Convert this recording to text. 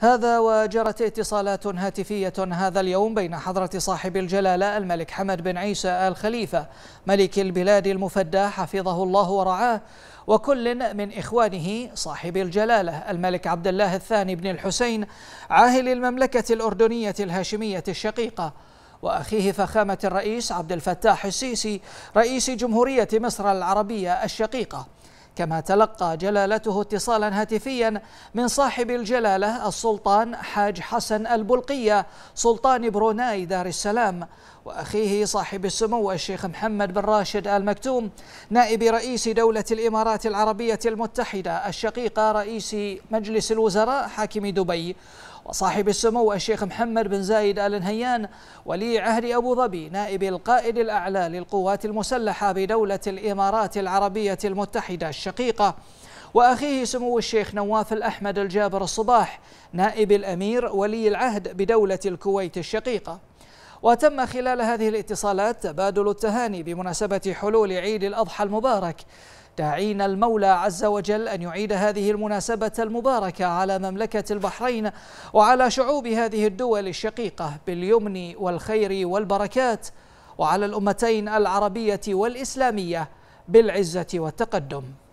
هذا وجرت اتصالات هاتفية هذا اليوم بين حضرة صاحب الجلالة الملك حمد بن عيسى آل خليفة ملك البلاد المفدى حفظه الله ورعاه وكل من إخوانه صاحب الجلالة الملك عبد الله الثاني بن الحسين عاهل المملكة الأردنية الهاشمية الشقيقة وأخيه فخامة الرئيس عبد الفتاح السيسي رئيس جمهورية مصر العربية الشقيقة كما تلقى جلالته اتصالا هاتفيا من صاحب الجلاله السلطان حاج حسن البلقيه سلطان بروناي دار السلام واخيه صاحب السمو الشيخ محمد بن راشد ال مكتوم نائب رئيس دوله الامارات العربيه المتحده الشقيقه رئيس مجلس الوزراء حاكم دبي وصاحب السمو الشيخ محمد بن زايد ال نهيان ولي عهد ابو ظبي نائب القائد الاعلى للقوات المسلحه بدوله الامارات العربيه المتحده الشقيقة وأخيه سمو الشيخ نواف الأحمد الجابر الصباح نائب الأمير ولي العهد بدولة الكويت الشقيقة وتم خلال هذه الاتصالات تبادل التهاني بمناسبة حلول عيد الأضحى المبارك داعين المولى عز وجل أن يعيد هذه المناسبة المباركة على مملكة البحرين وعلى شعوب هذه الدول الشقيقة باليمن والخير والبركات وعلى الأمتين العربية والإسلامية بالعزة والتقدم